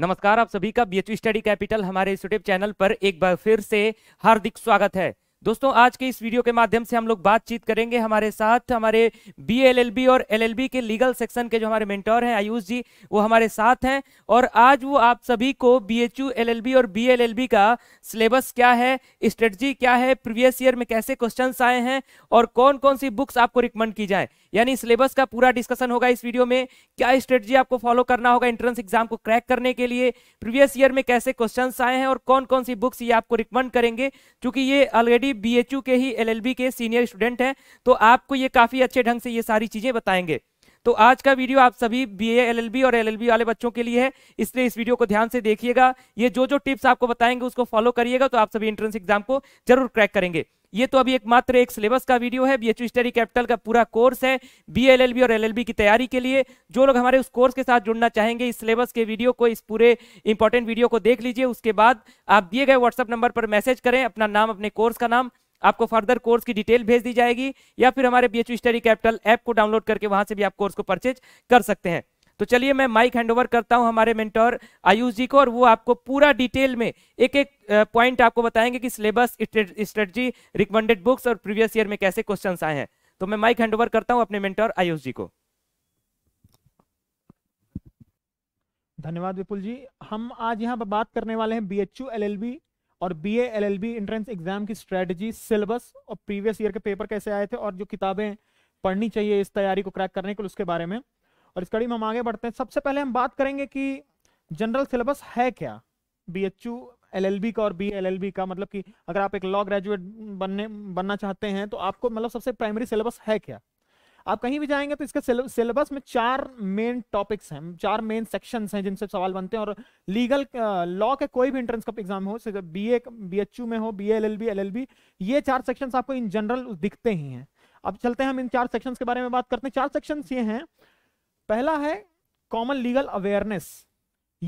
नमस्कार आप सभी का बी एच स्टडी कैपिटल हमारे यूट्यूब चैनल पर एक बार फिर से हार्दिक स्वागत है दोस्तों आज के इस वीडियो के माध्यम से हम लोग बातचीत करेंगे हमारे साथ हमारे बी और एलएलबी के लीगल सेक्शन के जो हमारे मेंटोर हैं आयुष जी वो हमारे साथ हैं और आज वो आप सभी को बीएचयू एलएलबी और बीएलएलबी का सिलेबस क्या है स्ट्रेटजी क्या है प्रीवियस ईयर में कैसे क्वेश्चन आए हैं और कौन कौन सी बुक्स आपको रिकमेंड की जाए यानी सिलेबस का पूरा डिस्कशन होगा इस वीडियो में क्या स्ट्रेटजी आपको फॉलो करना होगा एंट्रेंस एग्जाम को क्रैक करने के लिए प्रीवियस ईयर में कैसे क्वेश्चन आए हैं और कौन कौन सी बुक्स ये आपको रिकमेंड करेंगे क्योंकि ये ऑलरेडी बी के ही एल के सीनियर स्टूडेंट हैं तो आपको ये काफ़ी अच्छे ढंग से ये सारी चीज़ें बताएंगे तो आज का वीडियो आप सभी बी एलएलबी और एलएलबी वाले बच्चों के लिए है इसलिए इस वीडियो को ध्यान से देखिएगा ये जो जो टिप्स आपको बताएंगे उसको फॉलो करिएगा तो आप सभी एंट्रेंस एग्जाम को जरूर क्रैक करेंगे ये तो अभी एकमात्र एक, एक सिलेबस का वीडियो है बी एच स्टडी कैपिटल का पूरा कोर्स है बी और एल की तैयारी के लिए जो लोग हमारे उस कोर्स के साथ जुड़ना चाहेंगे इस सिलेबस के वीडियो को इस पूरे इंपॉर्टेंट वीडियो को देख लीजिए उसके बाद आप दिए गए व्हाट्सअप नंबर पर मैसेज करें अपना नाम अपने कोर्स का नाम आपको फर्दर कोर्स की डिटेल भेज दी जाएगी या फिर हमारे B H Study Capital app को डाउनलोड करके वहां से भी आप कोर्स को परचेज कर सकते हैं तो चलिए मैं माइक हैंडओवर करता हूं हमारे मेंटोर आयुष जी को और वो आपको पूरा डिटेल में एक एक पॉइंट आपको बताएंगे कि सिलेबस स्ट्रेटजी रिकमेंडेड बुक्स और प्रीवियस ईयर में कैसे क्वेश्चन आए हैं तो मैं माइक हैंडओवर करता हूँ अपने मेंटोर आयुष जी को धन्यवाद विपुल जी हम आज यहाँ पर बात करने वाले हैं बी एच और B L L entrance exam की स्ट्रेटजी सिलेबस और प्रीवियस ईयर के पेपर कैसे आए थे और जो किताबें पढ़नी चाहिए इस तैयारी को क्रैक करने के लिए उसके बारे में और इस कड़ी में हम आगे बढ़ते हैं सबसे पहले हम बात करेंगे कि जनरल सिलेबस है क्या B H U L L B का और बी एल एल बी का मतलब कि अगर आप एक लॉ ग्रेजुएट बनने बनना चाहते हैं तो आपको मतलब सबसे प्राइमरी सिलेबस है क्या आप कहीं भी जाएंगे तो इसके सिलेबस में चार मेन टॉपिक्स हैं चार मेन सेक्शंस हैं जिनसे सवाल बनते हैं और लीगल लॉ के कोई भी एंट्रेंस का एग्जाम हो B A B H U में हो B L L B L L B ये चार सेक्शंस आपको इन जनरल दिखते ही हैं अब चलते हैं हम इन चार सेक्शंस के बारे में बात करते हैं चार सेक्शंस ये हैं पहला है कॉमन लीगल अवेयरनेस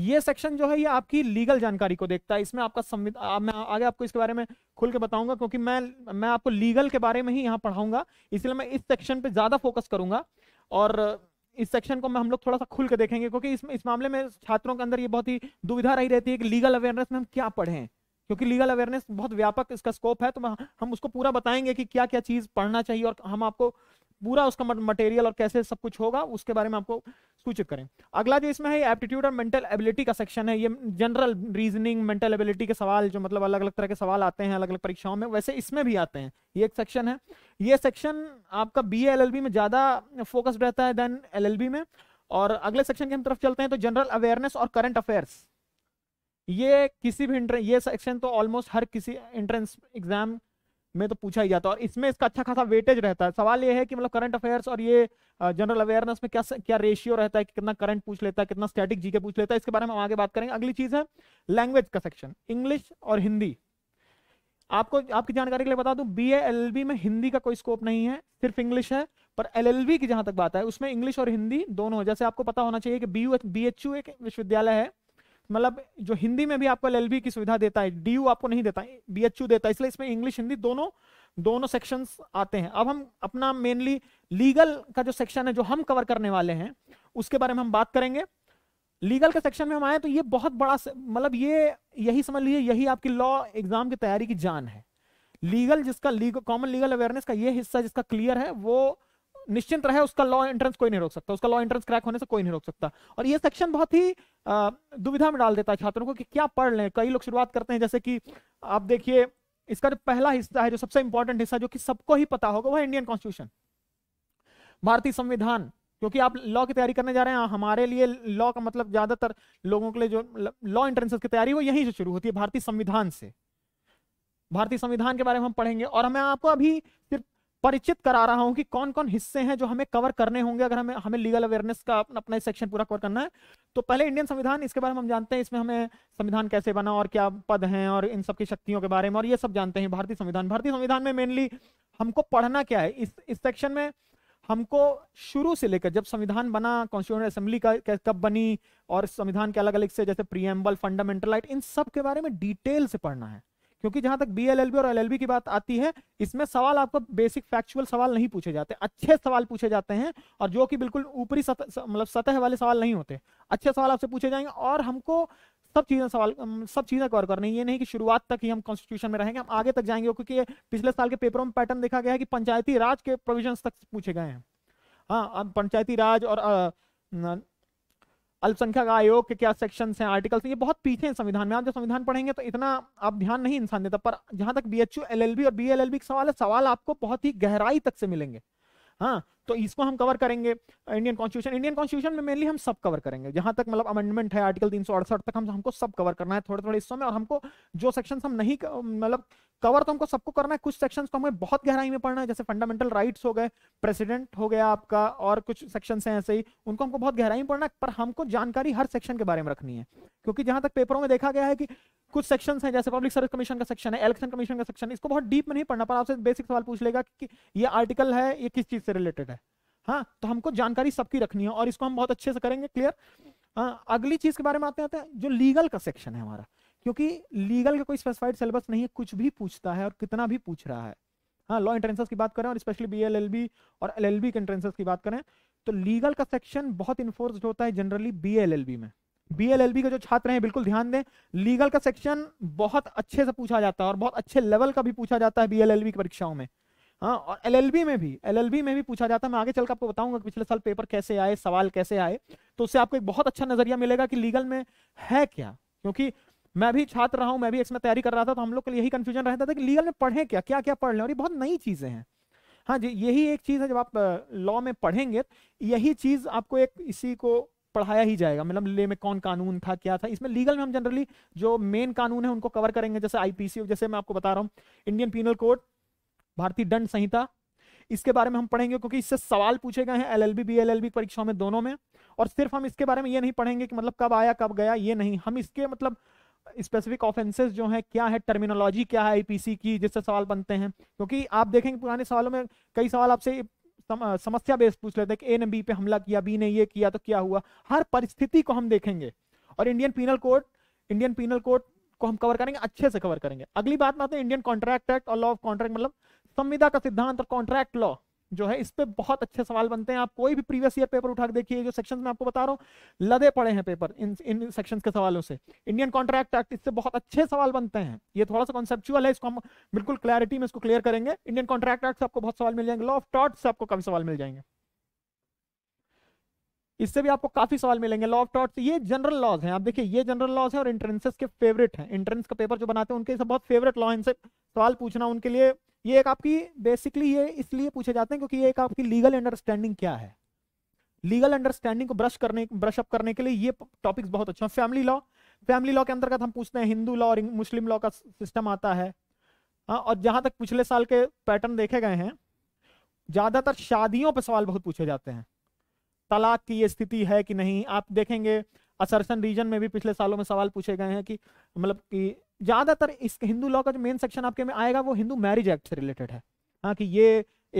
ये सेक्शन जो है ये आपकी लीगल जानकारी को देखता है इसमें आपका संविधान मैं आगे आपको इसके बारे में खुल के बताऊंगा क्योंकि मैं मैं आपको लीगल के बारे में ही यहाँ पढ़ाऊंगा इसलिए मैं इस सेक्शन पे ज़्यादा फोकस करूंगा और इस सेक्शन को मैं हम लोग थोड़ा सा खुल के देखेंगे क्योंकि इस, इस मामले में छात्रों के अंदर ये बहुत ही दुविधा रही रहती है कि लीगल अवेयरनेस में हम क्या पढ़े क्योंकि लीगल अवेयरनेस बहुत व्यापक इसका स्कोप है तो हम उसको पूरा बताएंगे कि क्या क्या चीज़ पढ़ना चाहिए और हम आपको पूरा उसका मटेरियल और कैसे सब कुछ होगा उसके बारे में आपको सूचित करें अगला जो इसमें है एप्टीट्यूड और मेंटल एबिलिटी का सेक्शन है ये जनरल रीजनिंग मेंटल एबिलिटी के सवाल जो मतलब अलग अलग तरह के सवाल आते हैं अलग अलग परीक्षाओं में वैसे इसमें भी आते हैं ये एक सेक्शन है ये सेक्शन आपका बी एल में ज़्यादा फोकस्ड रहता है देन एल में और अगले सेक्शन की हम तरफ चलते हैं तो जनरल अवेयरनेस और करंट अफेयर्स ये किसी भी इंट्रेंस ये सेक्शन तो ऑलमोस्ट हर किसी एंट्रेंस एग्जाम में तो पूछा ही जाता है और इसमें इसका अच्छा खासा वेटेज रहता है सवाल ये है कि मतलब करंट अफेयर्स और ये जनरल अवेयरनेस में क्या क्या रेशियो रहता है कि कितना करंट पूछ लेता है कितना स्टैटिक जीके पूछ लेता है इसके बारे में हम आगे बात करेंगे अगली चीज है लैंग्वेज का सेक्शन इंग्लिश और हिंदी आपको आपकी जानकारी के लिए बता दू बी एल में हिंदी का कोई स्कोप नहीं है सिर्फ इंग्लिश है पर एल की जहां तक बात है उसमें इंग्लिश और हिंदी दोनों जैसे आपको पता होना चाहिए कि बी एक विश्वविद्यालय है मतलब जो हिंदी में भी आपको एल की सुविधा देता है डी आपको नहीं देता बी देता है इसलिए इसमें इंग्लिश हिंदी दोनों दोनों सेक्शंस आते हैं अब हम अपना मेनली लीगल का जो सेक्शन है जो हम कवर करने वाले हैं उसके बारे में हम बात करेंगे लीगल के सेक्शन में हम आए तो ये बहुत बड़ा मतलब ये यही समझ लीजिए यही आपकी लॉ एग्जाम की तैयारी की जान है लीगल जिसका लीगल कॉमन लीगल अवेयरनेस का ये हिस्सा जिसका क्लियर है वो निश्चिंत रहे उसका लॉ एंट्रेंस कोई नहीं रोक सकता उसका लॉ एंट्रेंस क्रैक होने से कोई नहीं रोक सकता और ये सेक्शन बहुत ही दुविधा में डाल देता है छात्रों को कि क्या पढ़ लें कई लोग शुरुआत करते हैं जैसे कि आप देखिए इसका जो पहला हिस्सा है जो सबसे इंपॉर्टेंट हिस्सा जो कि सबको ही पता होगा वह इंडियन कॉन्स्टिट्यूशन भारतीय संविधान क्योंकि आप लॉ की तैयारी करने जा रहे हैं हाँ, हमारे लिए लॉ का मतलब ज्यादातर लोगों के लिए जो लॉ एंट्रेंस की तैयारी वो यहीं से शुरू होती है भारतीय संविधान से भारतीय संविधान के बारे में हम पढ़ेंगे और मैं आपको अभी सिर्फ परिचित करा रहा हूं कि कौन कौन हिस्से हैं जो हमें कवर करने होंगे अगर हमें हमें लीगल अवेयरनेस का अपना अपना सेक्शन पूरा कवर करना है तो पहले इंडियन संविधान इसके बारे में हम जानते हैं इसमें हमें संविधान कैसे बना और क्या पद हैं और इन सब की शक्तियों के बारे में और ये सब जानते हैं भारतीय संविधान भारतीय संविधान में मेनली हमको पढ़ना क्या है इस इस सेक्शन में हमको शुरू से लेकर जब संविधान बना कॉन्स्टिट्यूशन असेंबली का कब बनी और संविधान के अलग अलग से जैसे प्रियम्बल फंडामेंटल राइट इन सब के बारे में डिटेल से पढ़ना है क्योंकि जहां तक बी और एल की बात आती है इसमें सवाल आपको बेसिक फैक्चुअल सवाल नहीं पूछे जाते अच्छे सवाल पूछे जाते हैं और जो कि बिल्कुल ऊपरी मतलब सतह वाले सवाल नहीं होते अच्छे सवाल आपसे पूछे जाएंगे और हमको सब चीज़ें सवाल सब चीज़ें कवर करनी है ये नहीं कि शुरुआत तक ही हम कॉन्स्टिट्यूशन में रहेंगे हम आगे तक जाएंगे क्योंकि पिछले साल के पेपरों में पैटर्न देखा गया है कि पंचायती राज के प्रोविजन तक पूछे गए हैं हाँ पंचायती राज और अल्पसंख्यक आयोग के क्या सेक्शन हैं आर्टिकल्स ये बहुत पीछे हैं संविधान में आप जब संविधान पढ़ेंगे तो इतना आप ध्यान नहीं इंसान देता पर जहां तक बी एच और बी एल का सवाल है सवाल आपको बहुत ही गहराई तक से मिलेंगे हाँ तो इसको हम कवर करेंगे इंडियन कॉन्स्टिट्यूशन इंडियन कॉन्स्टिट्यूशन में मेनली हम सब कवर करेंगे जहां तक मतलब अमेंडमेंट है आर्टिकल तीन तक हम हमको सब कवर करना है थोड़े थोड़े हिस्सों में और हमको जो सेक्शन हम नहीं मतलब कवर तो हमको सबको करना है कुछ सेक्शंस तो हमें बहुत गहराई में पढ़ना है जैसे फंडामेंटल राइट्स हो गए प्रेसिडेंट हो गया आपका और कुछ सेक्शन हैं ऐसे ही उनको हमको बहुत गहराई में पढ़ना है पर हमको जानकारी हर सेक्शन के बारे में रखनी है क्योंकि जहां तक पेपरों में देखा गया है कि कुछ सेक्शन हैं जैसे पब्लिक सर्विस कमीशन का सेक्शन है इलेक्शन कमीशन का सेक्शन इसको बहुत डीप में नहीं पढ़ना पर आपसे बेसिक सवाल पूछ लेगा कि ये आर्टिकल है ये किस चीज से रिलेटेड है है हाँ तो हमको जानकारी सबकी रखनी है और इसको हम बहुत अच्छे से करेंगे क्लियर हाँ, अगली चीज के बारे में आते आते हैं जो लीगल का सेक्शन है हमारा क्योंकि लीगल का कोई स्पेसिफाइड सिलेबस नहीं है कुछ भी पूछता है और कितना भी पूछ रहा है हाँ लॉ इंट्रेंसेस की बात करें और specially B L L B और एल एल बी के इंट्रेंसेस की बात करें तो लीगल का सेक्शन बहुत इन्फोर्स होता है generally B L L B में बीएलएलबी के जो छात्र हैं बिल्कुल ध्यान दें लीगल का सेक्शन बहुत अच्छे से पूछा जाता है और बहुत अच्छे लेवल का भी पूछा जाता है बी की परीक्षाओं में हाँ और एलएलबी में भी एलएलबी में भी पूछा जाता है मैं आगे चलकर आपको बताऊंगा पिछले साल पेपर कैसे आए सवाल कैसे आए तो उससे आपको एक बहुत अच्छा नजरिया मिलेगा कि लीगल में है क्या क्योंकि मैं भी छात्र रहा हूं मैं भी इसमें तैयारी कर रहा था तो हम लोग के लिए यही कंफ्यूजन रहता था कि लीगल में पढ़े क्या क्या क्या पढ़ लें और ये बहुत नई चीज़ें हैं हाँ जी यही एक चीज़ है जब आप लॉ में पढ़ेंगे यही चीज़ आपको एक इसी को पढ़ाया ही जाएगा मतलब ले में कौन कानून था क्या था इसमें लीगल में हम जनरली जो मेन कानून है उनको कवर करेंगे जैसे आईपीसी जैसे मैं आपको बता रहा हूँ इंडियन पीनल कोड भारतीय दंड संहिता इसके बारे में हम पढ़ेंगे क्योंकि इससे सवाल पूछे गए हैं L L B L L B परीक्षाओं में दोनों में और सिर्फ हम इसके बारे में ये नहीं पढ़ेंगे कि मतलब कब आया कब गया ये नहीं हम इसके मतलब स्पेसिफिक ऑफेंसेस जो है क्या है टर्मिनोलॉजी क्या है आईपीसी की जिससे सवाल बनते हैं क्योंकि आप देखेंगे पुराने सवालों में कई सवाल आपसे समस्या बेस पूछ लेते हैं कि ए ने बी पे हमला किया बी ने ये किया तो क्या हुआ हर परिस्थिति को हम देखेंगे और Indian penal code Indian penal code को हम कवर करेंगे अच्छे से कवर करेंगे अगली बात में आते हैं इंडियन कॉन्ट्रैक्ट एक्ट और लॉ ऑफ कॉन्ट्रैक्ट मतलब संविदा का सिद्धांत और कॉन्ट्रैक्ट लॉ जो है इस पर बहुत अच्छे सवाल बनते हैं आप कोई भी प्रीवियस ईयर पेपर उठा के देखिए जो सेक्शन में आपको बता रहा हूँ लदे पड़े हैं पेपर इन इन सेक्शन के सवालों से इंडियन कॉन्ट्रैक्ट एक्ट इससे बहुत अच्छे सवाल बनते हैं ये थोड़ा सा कॉन्सेप्चुअल है इसको हम बिल्कुल क्लैरिटी में इसको क्लियर करेंगे इंडियन कॉन्ट्रैक्ट एक्ट से आपको बहुत सवाल मिल जाएंगे लॉ ऑफ टॉट से आपको कभी सवाल मिल जाएंगे इससे भी आपको काफी सवाल मिलेंगे लॉ ऑफ टॉट ये जनरल लॉज है आप देखिए ये जनरल लॉज है और इंट्रेंसेस के फेवरेट है इंट्रेंस का पेपर जो बनाते हैं उनके बहुत फेवरेट लॉ इनसे सवाल पूछना उनके लिए ये एक आपकी बेसिकली ये इसलिए पूछे जाते हैं क्योंकि ये एक आपकी लीगल अंडरस्टैंडिंग क्या है लीगल अंडरस्टैंडिंग को ब्रश करने ब्रश अप करने के लिए ये टॉपिक्स बहुत अच्छे हैं फैमिली लॉ फैमिली लॉ के अंतर्गत हम पूछते हैं हिंदू लॉ और मुस्लिम लॉ का सिस्टम आता है हाँ और जहां तक पिछले साल के पैटर्न देखे गए हैं ज़्यादातर शादियों पर सवाल बहुत पूछे जाते हैं तलाक की ये स्थिति है कि नहीं आप देखेंगे असरसन रीजन में भी पिछले सालों में सवाल पूछे गए हैं कि मतलब कि ज़्यादातर इस हिंदू लॉ का जो मेन सेक्शन आपके में आएगा वो हिंदू मैरिज एक्ट से रिलेटेड है हाँ कि ये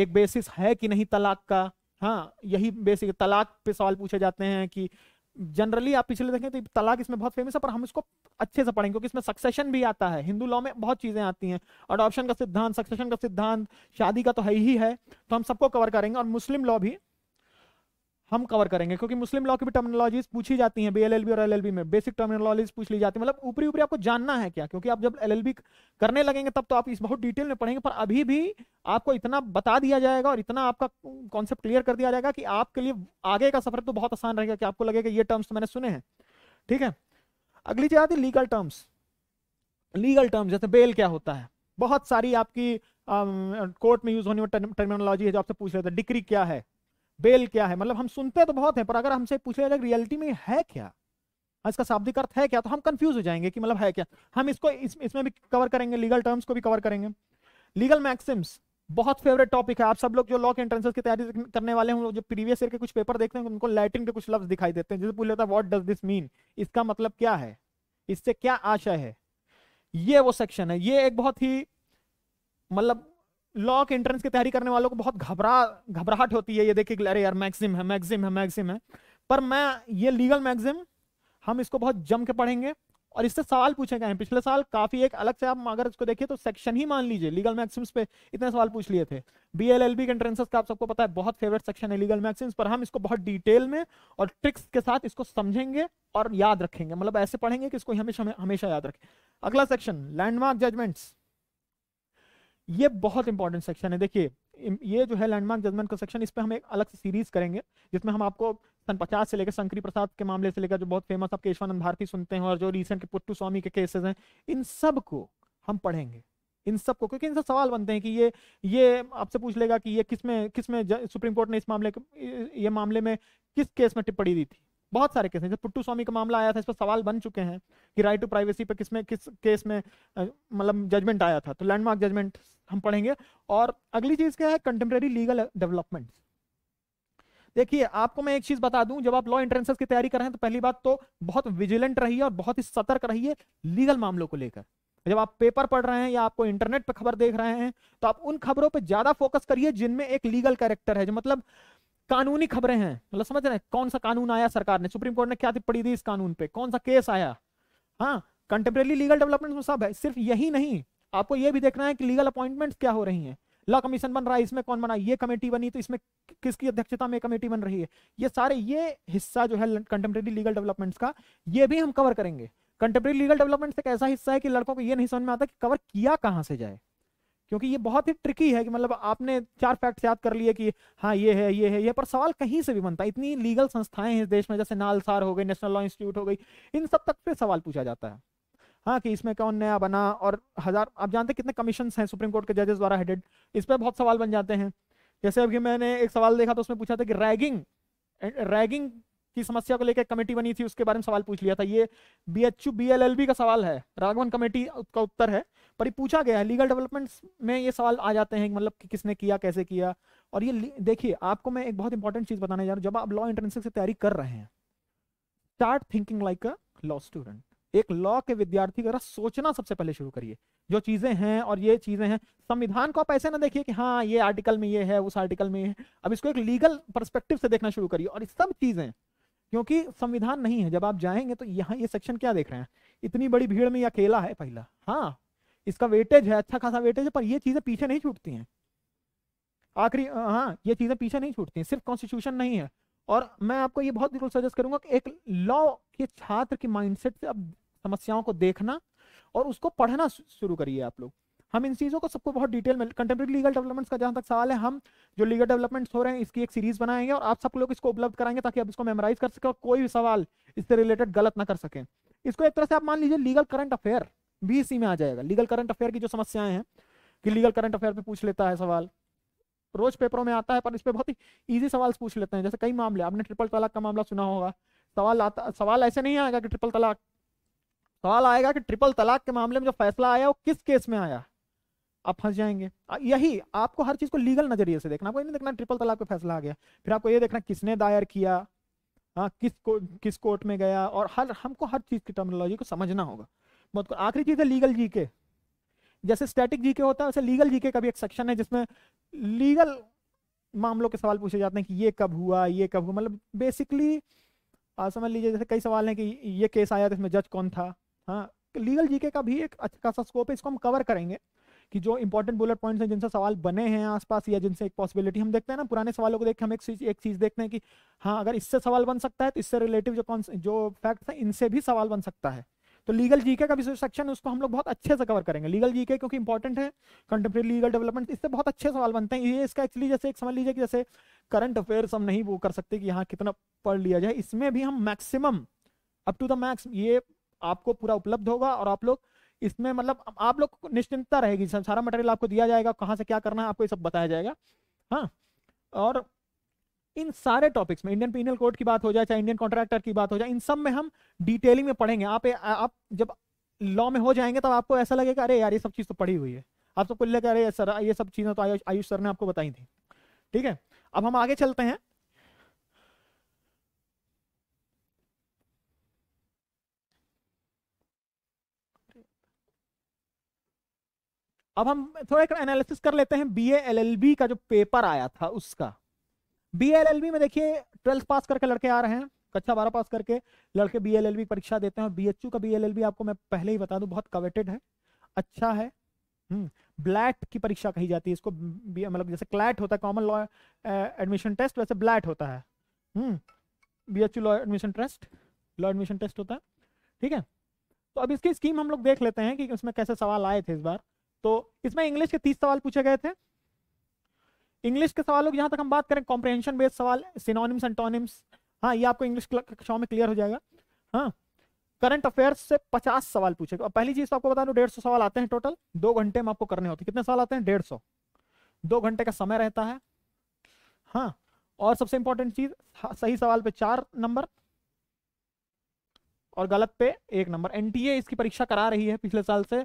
एक बेसिस है कि नहीं तलाक का हाँ यही बेसिक तलाक पे सवाल पूछे जाते हैं कि जनरली आप पिछले देखें तो तलाक इसमें बहुत फेमस है पर हम इसको अच्छे से पढ़ेंगे क्योंकि इसमें सक्सेशन भी आता है हिंदू लॉ में बहुत चीज़ें आती हैं अडॉप्शन का सिद्धांत सक्सेशन का सिद्धांत शादी का तो है ही है तो हम सबको कवर करेंगे और मुस्लिम लॉ भी हम कवर करेंगे क्योंकि मुस्लिम लॉ की भी टर्मिनोलॉजीज पूछी जाती हैं बी और एल में बेसिक टर्मिनोलॉजीज पूछ ली जाती है मतलब ऊपरी ऊपरी आपको जानना है क्या क्योंकि आप जब एल करने लगेंगे तब तो आप इस बहुत डिटेल में पढ़ेंगे पर अभी भी आपको इतना बता दिया जाएगा और इतना आपका कॉन्सेप्ट क्लियर कर दिया जाएगा कि आपके लिए आगे का सफर तो बहुत आसान रहेगा कि आपको लगेगा ये टर्म्स तो मैंने सुने हैं ठीक है अगली चीज आती है लीगल टर्म्स लीगल टर्म्स जैसे बेल क्या होता है बहुत सारी आपकी कोर्ट में यूज होने वाली टर्मिनोलॉजी है जो आपसे पूछ रहे थे डिक्री क्या है बेल क्या है मतलब हम सुनते तो बहुत हैं पर अगर हमसे पूछा जाए रियलिटी में है क्या हाँ, इसका शाब्दिक अर्थ है क्या तो हम कंफ्यूज हो जाएंगे कि मतलब है क्या हम इसको इस, इसमें भी कवर करेंगे लीगल टर्म्स को भी कवर करेंगे लीगल मैक्सिम्स बहुत फेवरेट टॉपिक है आप सब लोग जो लॉ के एंट्रेंसेस की तैयारी करने वाले हैं जो प्रीवियस ईयर के कुछ पेपर देखते हैं उनको लैटिन के कुछ लफ्ज दिखाई देते हैं जैसे पूछ लेता है व्हाट डज दिस मीन इसका मतलब क्या है इससे क्या आशय है ये वो सेक्शन है ये एक बहुत ही मतलब लॉ के एंट्रेंस की तैयारी करने वालों को बहुत घबरा घबराहट होती है ये देखिए कि अरे यार मैक्सिम है मैक्सिम है मैक्सिम है पर मैं ये लीगल मैक्सिम हम इसको बहुत जम के पढ़ेंगे और इससे सवाल पूछे गए हैं पिछले साल काफी एक अलग से आप अगर इसको देखिए तो सेक्शन ही मान लीजिए लीगल मैक्सिम्स पे इतने सवाल पूछ लिए थे बी एल एल बी के एंट्रेंसेस का आप सबको पता है बहुत फेवरेट सेक्शन है लीगल मैक्सिम्स पर हम इसको बहुत डिटेल में और ट्रिक्स के साथ इसको समझेंगे और याद रखेंगे मतलब ऐसे पढ़ेंगे कि इसको हमेशा हमेशा याद रखें अगला सेक्शन लैंडमार्क जजमेंट्स ये बहुत इंपॉर्टेंट सेक्शन है देखिए ये जो है लैंडमार्क जजमेंट का सेक्शन इस पर हम एक अलग से सीरीज करेंगे जिसमें हम आपको सन पचास से लेकर शंकरी प्रसाद के मामले से लेकर जो बहुत फेमस आप केशवानंद भारती सुनते हैं और जो रिसेंट के पुट्टू स्वामी के केसेस हैं इन सब को हम पढ़ेंगे इन सब को क्योंकि इनसे सवाल बनते हैं कि ये ये आपसे पूछ लेगा कि ये किस में किस में सुप्रीम कोर्ट ने इस मामले ये मामले में किस केस में टिप्पणी दी थी बहुत सारे केस हैं जैसे पुट्टू स्वामी का मामला आया था इस पर सवाल बन चुके हैं कि राइट टू प्राइवेसी पर किस में किस केस में मतलब जजमेंट आया था तो लैंडमार्क जजमेंट हम पढ़ेंगे और अगली चीज क्या है कंटेम्प्रेरी लीगल डेवलपमेंट देखिए आपको मैं एक चीज बता दूं जब आप लॉ एंट्रेंसेस की तैयारी कर रहे हैं तो पहली बात तो बहुत विजिलेंट रहिए और बहुत ही सतर्क रहिए लीगल मामलों को लेकर जब आप पेपर पढ़ रहे हैं या आपको इंटरनेट पर खबर देख रहे हैं तो आप उन खबरों पर ज्यादा फोकस करिए जिनमें एक लीगल कैरेक्टर है जो मतलब कानूनी खबरें हैं मतलब समझ रहे हैं कौन सा कानून आया सरकार ने सुप्रीम कोर्ट ने क्या टिप्पणी दी इस कानून पे कौन सा केस आया हाँ कंटेम्प्रेरी लीगल डेवलपमेंट में सब है सिर्फ यही नहीं आपको ये भी देखना है कि लीगल अपॉइंटमेंट क्या हो रही है लॉ कमीशन बन रहा है इसमें कौन बना ये कमेटी बनी तो इसमें किसकी अध्यक्षता में कमेटी बन रही है ये सारे ये हिस्सा जो है कंटेम्प्रेरी लीगल डेवलपमेंट्स का ये भी हम कवर करेंगे कंटेम्प्रेरी लीगल डेवलपमेंट एक ऐसा हिस्सा है कि लड़कों को ये नहीं समझ में आता कि कवर किया कहाँ से जाए क्योंकि ये बहुत ही ट्रिकी है कि मतलब आपने चार फैक्ट्स याद कर लिए कि हाँ ये है ये है ये पर सवाल कहीं से भी बनता है इतनी लीगल संस्थाएं हैं इस देश में जैसे नालसार हो गई नेशनल लॉ इंस्टीट्यूट हो गई इन सब तक पे सवाल पूछा जाता है हाँ कि इसमें कौन नया बना और हजार आप जानते कितने कमीशन हैं सुप्रीम कोर्ट के जजेस द्वारा हेडेड इस पर बहुत सवाल बन जाते हैं जैसे अभी मैंने एक सवाल देखा तो उसमें पूछा था कि रैगिंग रैगिंग की समस्या को लेकर कमेटी बनी थी उसके बारे में सवाल पूछ लिया था ये B H U B L L B का सवाल है राघवन कमेटी का उत्तर है पर ये पूछा गया है लीगल डेवलपमेंट्स में ये सवाल आ जाते हैं मतलब कि किसने किया कैसे किया और ये देखिए आपको मैं एक बहुत इंपॉर्टेंट चीज़ बताने जा रहा हूँ जब आप लॉ एंट्रेंस से तैयारी कर रहे हैं start thinking like a law student एक लॉ के विद्यार्थी का सोचना सबसे पहले शुरू करिए जो चीज़ें हैं और ये चीज़ें हैं संविधान को आप ऐसे ना देखिए कि हाँ ये आर्टिकल में ये है उस आर्टिकल में ये है अब इसको एक लीगल परस्पेक्टिव से देखना शुरू करिए और सब चीज़ें क्योंकि संविधान नहीं है जब आप जाएंगे तो यहाँ ये सेक्शन क्या देख रहे हैं इतनी बड़ी भीड़ में अकेला है पहला हाँ इसका वेटेज है अच्छा खासा वेटेज है पर ये चीजें पीछे नहीं छूटती हैं आखिरी हाँ ये चीजें पीछे नहीं छूटती हैं सिर्फ कॉन्स्टिट्यूशन नहीं है और मैं आपको ये बहुत बिल्कुल सजेस्ट करूंगा कि एक लॉ के छात्र की माइंडसेट से अब समस्याओं को देखना और उसको पढ़ना शुरू करिए आप लोग हम इन चीज़ों को सबको बहुत डिटेल में कंटेम्प्रेरी लीगल डेवलपमेंट्स का जहाँ तक सवाल है हम जो लीगल डेवलपमेंट्स हो रहे हैं इसकी एक सीरीज बनाएंगे और आप सब लोग इसको उपलब्ध कराएंगे ताकि आप इसको मेमोराइज कर सकें और कोई भी सवाल इससे रिलेटेड गलत ना कर सकें इसको एक तरह से आप मान लीजिए लीगल करंट अफेयर भी इसी में आ जाएगा लीगल करंट अफेयर की जो समस्याएं हैं कि लीगल करंट अफेयर पर पूछ लेता है सवाल रोज पेपरों में आता है पर इस पर बहुत ही ईजी सवाल पूछ लेते हैं जैसे कई मामले आपने ट्रिपल तलाक का मामला सुना होगा सवाल आता सवाल ऐसे नहीं आएगा कि ट्रिपल तलाक सवाल आएगा कि ट्रिपल तलाक के मामले में जो फैसला आया वो किस केस में आया आप फंस जाएंगे यही आपको हर चीज को लीगल नजरिए से देखना आपको ये देखना ट्रिपल तलाक पे फैसला आ गया फिर आपको ये देखना किसने दायर किया हाँ किस को किस कोर्ट में गया और हर हमको हर चीज की टर्मिनोलॉजी को समझना होगा बहुत आखिरी चीज है लीगल जी के जैसे स्टैटिक के होता है वैसे लीगल जी के का भी एक सेक्शन है जिसमें लीगल मामलों के सवाल पूछे जाते हैं कि ये कब हुआ ये कब हुआ मतलब बेसिकली समझ लीजिए जैसे कई सवाल हैं कि ये केस आया था तो इसमें जज कौन था हाँ लीगल तो जीके का भी एक अच्छा खासा स्कोप है इसको हम कवर करेंगे कि जो इंपॉर्टेंट बुलेट पॉइंट्स हैं जिनसे सवाल बने हैं आसपास या जिनसे एक पॉसिबिलिटी हम देखते हैं ना पुराने सवालों को देख हम एक चीज एक चीज देखते हैं कि हाँ अगर इससे सवाल बन सकता है तो इससे रिलेटिव जो कौन जो फैक्ट्स हैं इनसे भी सवाल बन सकता है तो लीगल जीके का भी सेक्शन है उसको हम लोग बहुत अच्छे से कवर करेंगे लीगल जीके क्योंकि इंपॉर्टेंट है कंटेम्प्रेरी लीगल डेवलपमेंट इससे बहुत अच्छे सवाल बनते हैं ये इसका एक्चुअली जैसे एक समझ लीजिए कि जैसे करंट अफेयर्स हम नहीं वो कर सकते कि यहाँ कितना पढ़ लिया जाए इसमें भी हम maximum up to the max ये आपको पूरा उपलब्ध होगा और आप लोग इसमें मतलब आप लोग को निश्चिंतता रहेगी सारा मटेरियल आपको दिया जाएगा कहाँ से क्या करना है आपको ये सब बताया जाएगा हाँ और इन सारे टॉपिक्स में इंडियन पीनल कोड की बात हो जाए चाहे इंडियन कॉन्ट्रैक्टर की बात हो जाए इन सब में हम डिटेलिंग में पढ़ेंगे आप आप जब लॉ में हो जाएंगे तब आपको ऐसा लगेगा अरे यार ये सब चीज़ तो पढ़ी हुई है आप सबको लेकर अरे सर ये सब चीज़ें तो आयुष आयुष सर ने आपको बताई थी ठीक है अब हम आगे चलते हैं अब हम थोड़ा एक एनालिसिस कर लेते हैं बी एल का जो पेपर आया था उसका बी में देखिए ट्वेल्थ पास करके लड़के आ रहे हैं कक्षा बारह पास करके लड़के बी एल एल बी परीक्षा देते हैं बी एच यू का बी एल एल बी आपको मैं पहले ही बता दूं बहुत कवेटेड है अच्छा है ब्लैट हम्म, की परीक्षा कही जाती है इसको मतलब जैसे क्लैट होता है कॉमन लॉ एडमिशन टेस्ट वैसे ब्लैट होता है B H U law admission test law admission test होता है ठीक है तो अब इसकी स्कीम हम लोग देख लेते हैं कि उसमें कैसे सवाल आए थे इस बार तो इसमें इंग्लिश के तीस सवाल पूछे गए थे इंग्लिश के सवालों की जहां तक हम बात करें कॉम्प्रहेंशन बेस्ड सवाल सिनोनिम्स एंटोनिम्स हाँ ये आपको इंग्लिश कक्षाओं में क्लियर हो जाएगा हाँ करंट अफेयर्स से पचास सवाल पूछेगा और पहली चीज तो आपको बता दो डेढ़ सौ सवाल आते हैं टोटल दो घंटे में आपको करने होते हैं कितने सवाल आते हैं डेढ़ सौ दो घंटे का समय रहता है हाँ और सबसे इंपॉर्टेंट चीज सही सवाल पे चार नंबर और गलत पे एक नंबर एनटीए इसकी परीक्षा करा रही है पिछले साल से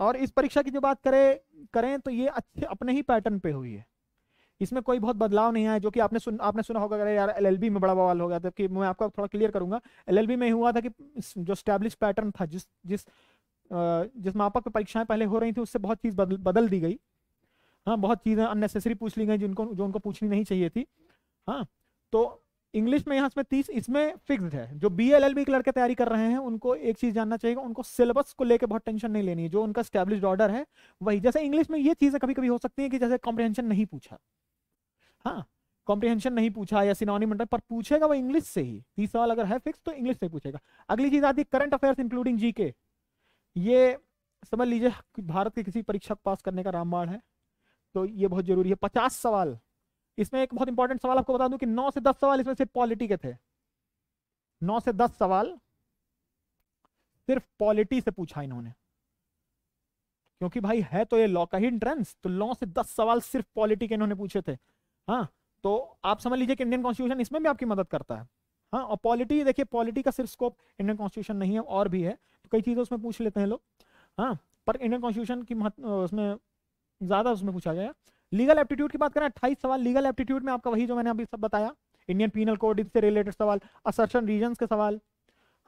और इस परीक्षा की जो बात करें करें तो ये अच्छे अपने ही पैटर्न पे हुई है इसमें कोई बहुत बदलाव नहीं आया जो कि आपने सुन आपने सुना होगा अगर यार एलएलबी में बड़ा बवाल हो गया था कि मैं आपको थोड़ा क्लियर करूंगा एलएलबी में हुआ था कि जो स्टैब्लिश पैटर्न था जिस जिस जिस मापक पर परीक्षाएं पहले हो रही थी उससे बहुत चीज़ बदल, बदल दी गई हाँ बहुत चीज़ें अननेसेसरी पूछ ली गई जिनको जो उनको पूछनी नहीं चाहिए थी हाँ तो इंग्लिश में यहाँ इसमें तीस इसमें फिक्स्ड है जो B L L B clerk लड़के तैयारी कर रहे हैं उनको एक चीज जानना चाहिए उनको सिलेबस को लेकर बहुत टेंशन नहीं लेनी है जो उनका स्टेब्लिश ऑर्डर है वही जैसे इंग्लिश में ये चीजें कभी कभी हो सकती है कि जैसे कॉम्प्रिहेंशन नहीं पूछा हाँ कॉम्प्रिहेंशन नहीं पूछा या मंडल पर पूछेगा वो इंग्लिश से ही तीस सवाल अगर है फिक्स तो इंग्लिश से पूछेगा अगली चीज आती है करंट अफेयर इंक्लूडिंग जी ये समझ लीजिए भारत के किसी परीक्षा पास करने का रामबाण है तो ये बहुत जरूरी है पचास सवाल इसमें एक बहुत इंपॉर्टेंट सवाल आपको बता दूं कि नौ से दस सवाल इसमें सिर्फ पॉलिटी के थे नौ से दस सवाल सिर्फ पॉलिटी से पूछा इन्होंने क्योंकि भाई है तो ये लॉ का ही इंट्रेंस तो लॉ से दस सवाल सिर्फ पॉलिटी के इन्होंने पूछे थे हाँ तो आप समझ लीजिए कि इंडियन कॉन्स्टिट्यूशन इसमें भी आपकी मदद करता है हाँ और पॉलिटी देखिए पॉलिटी का सिर्फ स्कोप इंडियन कॉन्स्टिट्यूशन नहीं है और भी है तो कई चीज़ें उसमें पूछ लेते हैं लोग हाँ पर इंडियन कॉन्स्टिट्यूशन की महत्व उसमें ज़्यादा उसमें पूछा गया लीगल एप्टीट्यूड की बात करें अट्ठाईस सवाल लीगल एप्टीट्यूड में आपका वही जो मैंने अभी सब बताया इंडियन पीनल कोड इससे रिलेटेड सवाल असर्शन रीजन के सवाल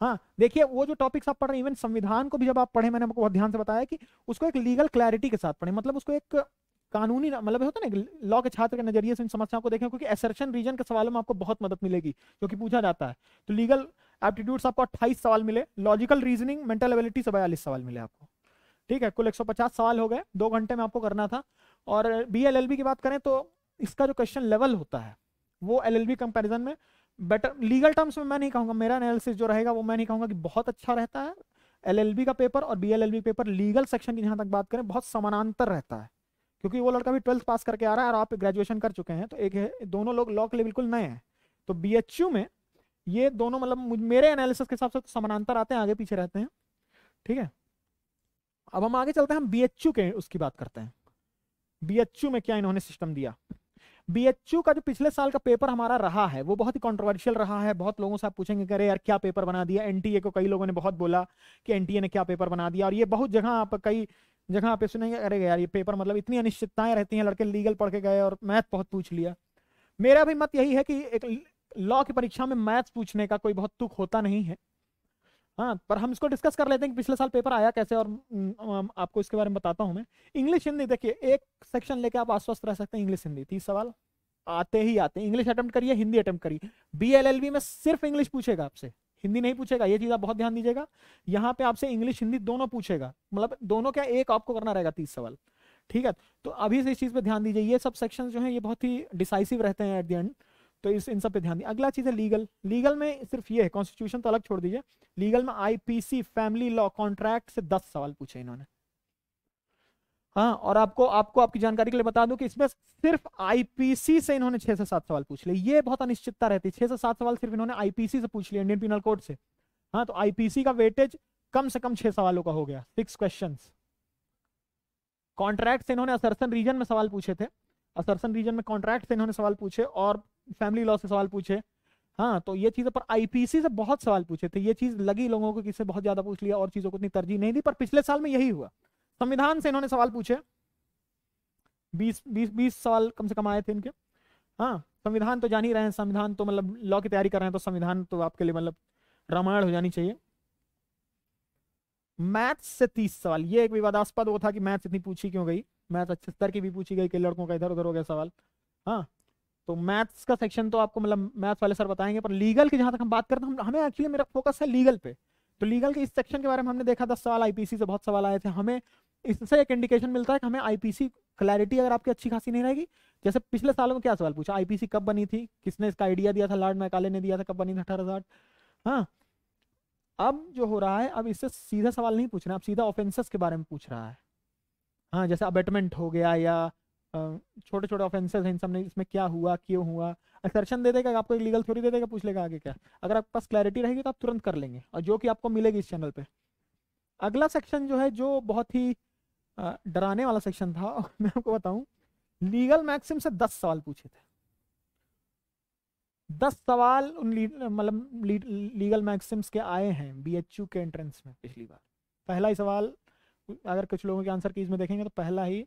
हाँ देखिए वो जो टॉपिक्स आप पढ़ रहे हैं इवन संविधान को भी जब आप पढ़े मैंने आपको बहुत ध्यान से बताया कि उसको एक लीगल क्लैरिटी के साथ पढ़े मतलब उसको एक कानूनी मतलब होता है ना लॉ के छात्र के नजरिए से इन समस्याओं को देखें क्योंकि एसर्शन रीजन के सवालों में आपको बहुत मदद मिलेगी जो कि पूछा जाता है तो लीगल एप्टीट्यूड आपको अट्ठाईस सवाल मिले लॉजिकल रीजनिंग मेंटल एबिलिटी से बयालीस सवाल मिले आपको ठीक है कुल एक सवाल हो गए दो घंटे में आपको करना था और बी एल एल बी की बात करें तो इसका जो क्वेश्चन लेवल होता है वो एल एल बी कंपेरिजन में बेटर लीगल टर्म्स में मैं नहीं कहूँगा मेरा एनालिसिस जो रहेगा वो मैं नहीं कहूँगा कि बहुत अच्छा रहता है एलएलबी का पेपर और बीएलएलबी पेपर लीगल सेक्शन की जहाँ तक बात करें बहुत समानांतर रहता है क्योंकि वो लड़का भी ट्वेल्थ पास करके आ रहा है और आप ग्रेजुएशन कर चुके हैं तो एक है दोनों लोग लॉ के लिए बिल्कुल नए हैं तो बी में ये दोनों मतलब मेरे एनालिसिस के हिसाब से तो समानांतर आते हैं आगे पीछे रहते हैं ठीक है अब हम आगे चलते हैं हम बी के उसकी बात करते हैं यू में क्या इन्होंने सिस्टम दिया यू का जो पिछले साल का पेपर हमारा रहा है वो बहुत ही कॉन्ट्रोवर्शियल रहा है बहुत लोगों से आप पूछेंगे अरे यार क्या पेपर बना दिया ए को कई लोगों ने बहुत बोला कि ए ने क्या पेपर बना दिया और ये बहुत जगह आप कई जगह आप सुनेंगे अरे यार ये पेपर मतलब इतनी अनिश्चितताएं रहती हैं लड़के लीगल पढ़ के गए और मैथ बहुत पूछ लिया मेरा भी मत यही है कि एक लॉ की परीक्षा में मैथ्स पूछने का कोई बहुत तुक होता नहीं है हाँ पर हम इसको डिस्कस कर लेते हैं कि पिछले साल पेपर आया कैसे और आपको इसके बारे में बताता हूँ मैं इंग्लिश हिंदी देखिए एक सेक्शन लेके आप आश्वस्त रह सकते हैं इंग्लिश हिंदी तीस सवाल आते ही आते हैं इंग्लिश अटेम्प्ट करिए हिंदी अटेम्प्ट करिए बी में सिर्फ इंग्लिश पूछेगा आपसे हिंदी नहीं पूछेगा ये चीज आप बहुत ध्यान दीजिएगा यहाँ पे आपसे इंग्लिश हिंदी दोनों पूछेगा मतलब दोनों क्या एक आपको करना रहेगा तीस सवाल ठीक है तो अभी से इस चीज पे ध्यान दीजिए ये सब सेक्शन जो है ये बहुत ही डिसाइसिव रहते हैं एट द एंड तो इस इन सब पे ध्यान दिया अगला चीज़ है लीगल लीगल में सिर्फ ये है कॉन्स्टिट्यूशन तो अलग छोड़ दीजिए लीगल में आईपीसी फैमिली लॉ कॉन्ट्रैक्ट से दस सवाल पूछे इन्होंने हाँ और आपको आपको आपकी जानकारी के लिए बता दूं कि इसमें सिर्फ आईपीसी से इन्होंने छह से सात सवाल पूछ लिए ये बहुत अनिश्चितता रहती है छह से सात सवाल सिर्फ इन्होंने आईपीसी से पूछ लिया इंडियन पिनल कोड से हाँ तो आईपीसी का वेटेज कम से कम छह सवालों का हो गया सिक्स क्वेश्चन कॉन्ट्रैक्ट से इन्होंने असरसन रीजन में सवाल पूछे थे असरसन रीजन में कॉन्ट्रैक्ट से इन्होंने सवाल पूछे और फैमिली लॉ से सवाल पूछे हाँ तो ये चीज़ पर आईपीसी से बहुत सवाल पूछे थे ये चीज़ लगी लोगों को किससे बहुत ज़्यादा पूछ लिया और चीज़ों को इतनी तरजीह नहीं दी पर पिछले साल में यही हुआ संविधान से इन्होंने सवाल पूछे बीस बीस बीस सवाल कम से कम आए थे इनके हाँ संविधान तो जान ही रहे हैं संविधान तो मतलब लॉ की तैयारी कर रहे हैं तो संविधान तो आपके लिए मतलब रामायण हो जानी चाहिए मैथ्स से तीस सवाल ये एक विवादास्पद वो था कि मैथ्स इतनी पूछी क्यों गई मैथ्स अच्छे स्तर की भी पूछी गई कि लड़कों का इधर उधर हो गया सवाल हाँ तो मैथ्स का सेक्शन तो आपको मतलब मैथ्स वाले सर बताएंगे पर लीगल की जहाँ तक हम बात करते हैं हम हमें एक्चुअली मेरा फोकस है लीगल पे तो लीगल के इस सेक्शन के बारे में हमने देखा दस सवाल आईपीसी से बहुत सवाल आए थे हमें इससे एक इंडिकेशन मिलता है कि हमें आईपीसी क्लैरिटी अगर आपकी अच्छी खासी नहीं रहेगी जैसे पिछले सालों में क्या सवाल पूछा आईपीसी कब बनी थी किसने इसका आइडिया दिया था लॉर्ड मैकाले ने दिया था कब बनी था अठारह हाँ अब जो हो रहा है अब इससे सीधा सवाल नहीं पूछ रहे आप सीधा ऑफेंसेस के बारे में पूछ रहा है हाँ जैसे अबेटमेंट हो गया या छोटे छोटे ऑफेंसेस हैं इन सब ने इसमें क्या हुआ क्यों हुआ असर्शन दे देगा आपको एक लीगल थ्योरी दे देगा पूछ लेगा आगे क्या अगर आपके पास क्लैरिटी रहेगी तो आप तुरंत कर लेंगे और जो कि आपको मिलेगी इस चैनल पे अगला सेक्शन जो है जो बहुत ही डराने वाला सेक्शन था मैं आपको बताऊं लीगल मैक्सिम से दस सवाल पूछे थे दस सवाल उन मतलब लीगल मैक्सिम्स के आए हैं बीएचयू के एंट्रेंस में पिछली बार पहला ही सवाल अगर कुछ लोगों के आंसर की इसमें देखेंगे तो पहला ही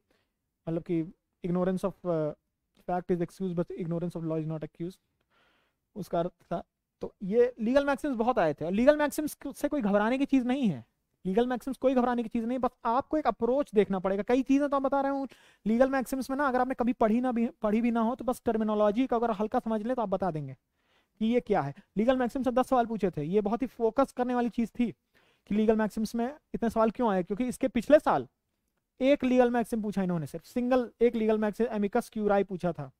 मतलब कि ignorance of fact is excuse but ignorance of law is not excuse उसका अर्थ था तो ये लीगल मैक्सिम्स बहुत आए थे और लीगल मैक्सिम्स से कोई घबराने की चीज़ नहीं है लीगल मैक्सिम्स कोई घबराने की चीज़ नहीं बस आपको एक अप्रोच देखना पड़ेगा कई चीज़ें तो हम बता रहे हूँ लीगल मैक्सिम्स में ना अगर आपने कभी पढ़ी ना भी पढ़ी भी ना हो तो बस टर्मिनोलॉजी का अगर हल्का समझ लें तो आप बता देंगे कि ये क्या है लीगल मैक्सिम्स से दस सवाल पूछे थे ये बहुत ही फोकस करने वाली चीज़ थी कि लीगल मैक्सिम्स में इतने सवाल क्यों आए क्योंकि इसके पिछले साल एक लीगल मैक्सिम पूछा इन्होंने सिर्फ सिंगल एक लीगल मैक्सिम एमिकस क्यूराई पूछा था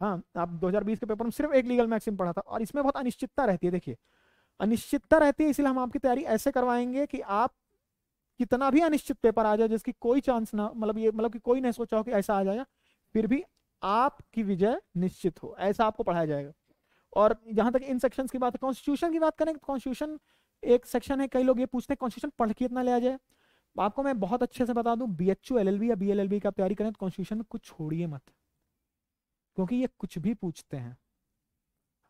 हाँ आप 2020 के पेपर में सिर्फ एक लीगल मैक्सिम पढ़ा था और इसमें बहुत अनिश्चितता रहती है देखिए अनिश्चितता रहती है इसलिए हम आपकी तैयारी ऐसे करवाएंगे कि आप कितना भी अनिश्चित पेपर आ जाए जिसकी कोई चांस ना मतलब ये मतलब कि कोई नहीं सोचा हो कि ऐसा आ जाएगा फिर भी आपकी विजय निश्चित हो ऐसा आपको पढ़ाया जाएगा और जहां तक इन सेक्शन की बात कॉन्स्टिट्यूशन की बात करें कॉन्स्टिट्यूशन तो एक सेक्शन है कई लोग ये पूछते हैं कॉन्स्टिट्यूशन पढ़ के इतना लिया जाए आपको मैं बहुत अच्छे से बता दूं B H U L L B या बी एल एल बी का तैयारी करें तो कॉन्स्टिट्यूशन में कुछ छोड़िए मत क्योंकि ये कुछ भी पूछते हैं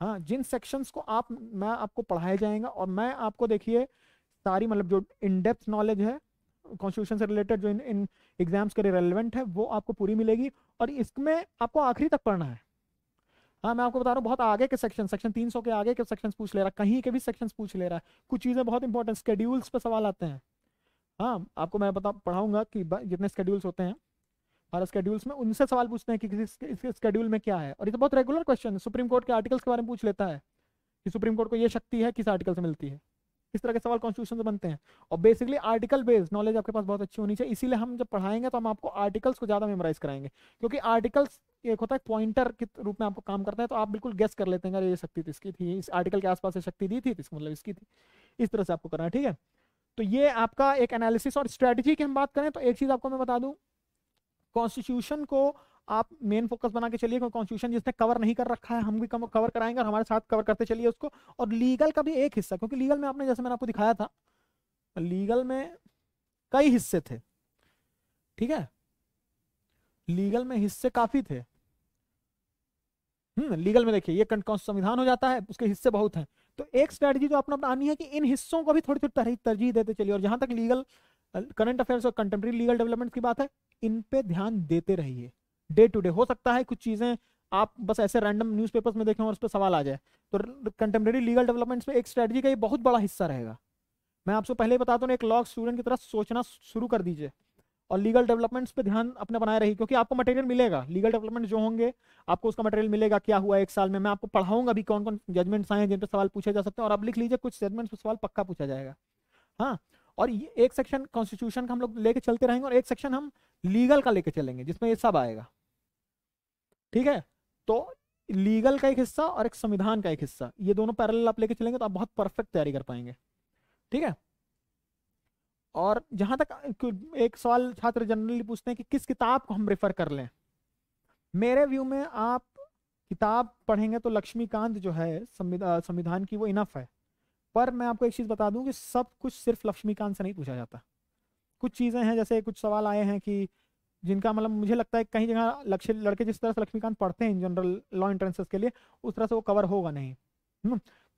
हाँ जिन सेक्शंस को आप मैं आपको पढ़ाया जाएगा और मैं आपको देखिए सारी मतलब जो इन डेप्थ नॉलेज है कॉन्स्टिट्यूशन से रिलेटेड जो इन इन एग्जाम्स के लिए रेलिवेंट है वो आपको पूरी मिलेगी और इसमें आपको आखिरी तक पढ़ना है हाँ मैं आपको बता रहा हूँ बहुत आगे के सेक्शन सेक्शन 300 के आगे के सेक्शंस पूछ ले रहा है कहीं के भी सेक्शंस पूछ ले रहा है कुछ चीज़ें बहुत इंपॉर्टेंट स्केड्यूल्स पे सवाल आते हैं हाँ आपको मैं बता पढ़ाऊंगा कि जितने स्केड्यूल्स होते हैं हर स्केड्यूल्स में उनसे सवाल पूछते हैं कि किसी स्केड्यूल में क्या है और ये तो बहुत रेगुलर क्वेश्चन है सुप्रीम कोर्ट के आर्टिकल्स के बारे में पूछ लेता है कि सुप्रीम कोर्ट को ये शक्ति है किस आर्टिकल से मिलती है इस तरह के सवाल कॉन्स्टिट्यूशन से बनते हैं और बेसिकली आर्टिकल बेस्ड नॉलेज आपके पास बहुत अच्छी होनी चाहिए इसीलिए हम जब पढ़ाएंगे तो हम आपको आर्टिकल्स को ज़्यादा मेमोराइज कराएंगे क्योंकि आर्टिकल्स एक होता है पॉइंटर के रूप में आपको काम करता है तो आप बिल्कुल गेस कर लेते हैं अरे ये शक्ति तो इसकी थी इस आर्टिकल के आसपास से शक्ति दी थी तो इसका मतलब इसकी थी इस तरह से आपको करना है ठीक है तो ये आपका एक एनालिसिस और स्ट्रेटजी की हम बात करें तो एक चीज आपको मैं बता दूं कॉन्स्टिट्यूशन को आप मेन फोकस बना के चलिए क्योंकि कॉन्स्टिट्यूशन जिसने कवर नहीं कर रखा है हम भी कवर कराएंगे और हमारे साथ कवर करते चलिए उसको और लीगल का भी एक हिस्सा क्योंकि लीगल में आपने जैसे मैंने आपको दिखाया था लीगल में कई हिस्से थे ठीक है लीगल में हिस्से काफी थे हम्म लीगल में देखिए ये संविधान हो जाता है उसके हिस्से बहुत हैं तो एक स्ट्रेटजी तो अपना अपनानी है कि इन हिस्सों को भी थोड़ी थोड़ी तरजीह देते चलिए और जहां तक लीगल करंट अफेयर्स और कंटेम्प्रेरी लीगल डेवलपमेंट की बात है इन पे ध्यान देते रहिए डे टू डे हो सकता है कुछ चीज़ें आप बस ऐसे रैंडम न्यूज़पेपर्स में देखें और उस पर सवाल आ जाए तो कंटेम्प्रेरी लीगल डेवलपमेंट्स में एक स्ट्रेटजी का ये बहुत बड़ा हिस्सा रहेगा मैं आपसे पहले ही बताता हूँ एक लॉ स्टूडेंट की तरह सोचना शुरू कर दीजिए और लीगल डेवलपमेंट्स पे ध्यान अपने बनाए रही क्योंकि आपको मटेरियल मिलेगा लीगल डेवलपमेंट जो होंगे आपको उसका मटेरियल मिलेगा क्या हुआ एक साल में मैं आपको पढ़ाऊंगा भी कौन कौन जजमेंट्स आए हैं जिन पर सवाल पूछे जा सकते हैं और आप लिख लीजिए कुछ जजमेंट्स पर सवाल पक्का पूछा जाएगा हाँ और ये एक सेक्शन कॉन्स्टिट्यूशन का हम लोग लेके चलते रहेंगे और एक सेक्शन हम लीगल का लेके चलेंगे जिसमें ये सब आएगा ठीक है तो लीगल का एक हिस्सा और एक संविधान का एक हिस्सा ये दोनों पैरेलल आप लेके चलेंगे तो आप बहुत परफेक्ट तैयारी कर पाएंगे ठीक है और जहाँ तक एक सवाल छात्र जनरली पूछते हैं कि किस किताब को हम रेफर कर लें मेरे व्यू में आप किताब पढ़ेंगे तो लक्ष्मीकांत जो है संविधान की वो इनफ है पर मैं आपको एक चीज़ बता दूं कि सब कुछ सिर्फ लक्ष्मीकांत से नहीं पूछा जाता कुछ चीज़ें हैं जैसे कुछ सवाल आए हैं कि जिनका मतलब मुझे लगता है कहीं जगह लक्ष्य लड़के जिस तरह से लक्ष्मीकांत पढ़ते हैं इन जनरल लॉ एंट्रेंसेस के लिए उस तरह से वो कवर होगा नहीं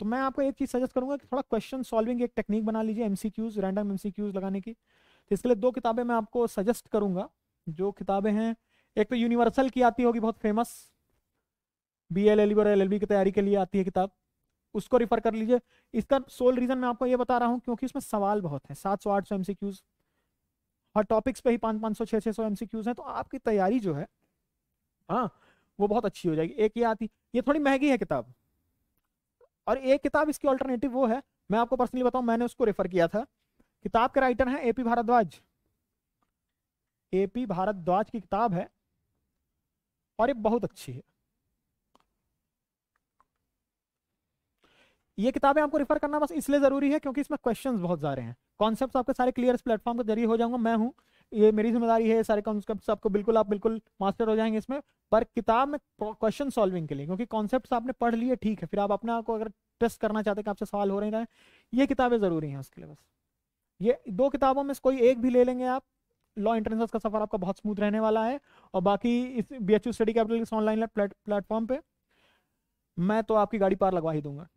तो मैं आपको एक चीज़ सजेस्ट करूंगा कि थोड़ा क्वेश्चन सॉल्विंग एक टेक्निक बना लीजिए एमसीक्यूज रैंडम एमसीक्यूज लगाने की तो इसके लिए दो किताबें मैं आपको सजेस्ट करूंगा जो किताबें हैं एक तो यूनिवर्सल की आती होगी बहुत famous B L L B और एल एल बी की तैयारी के लिए आती है किताब उसको रिफर कर लीजिए इसका सोल रीज़न मैं आपको ये बता रहा हूँ क्योंकि उसमें सवाल बहुत है सात सौ आठ सौ एम क्यूज़ हर टॉपिक्स पे ही पाँच पाँच सौ छः छः सौ एम सी क्यूज़ हैं तो आपकी तैयारी जो है हाँ वो बहुत अच्छी हो जाएगी एक ये आती ये थोड़ी महंगी है किताब और एक किताब इसकी ऑल्टरनेटिव वो है मैं आपको पर्सनली बताऊं मैंने उसको रेफर किया था किताब का राइटर है एपी भारद्वाज एपी भारद्वाज की किताब है और ये बहुत अच्छी है ये किताबें आपको रेफर करना बस इसलिए जरूरी है क्योंकि इसमें क्वेश्चंस बहुत सारे हैं कॉन्सेप्ट्स आपके सारे क्लियर प्लेटफॉर्म के जरिए हो जाऊंगा मैं हूं ये मेरी जिम्मेदारी है सारे कॉन्सेप्ट आपको बिल्कुल आप बिल्कुल मास्टर हो जाएंगे इसमें पर किताब में क्वेश्चन सॉल्विंग के लिए क्योंकि कॉन्सेप्ट आपने पढ़ लिए ठीक है फिर आप अपने आपको अगर टेस्ट करना चाहते हैं कि आपसे सवाल हो रहे हैं ये किताबें ज़रूरी हैं उसके लिए बस ये दो किताबों में से कोई एक भी ले लेंगे आप लॉ एंट्रेंस का सफर आपका बहुत स्मूथ रहने वाला है और बाकी इस B H Study Capital online platform पे मैं तो आपकी गाड़ी पार लगवा ही दूंगा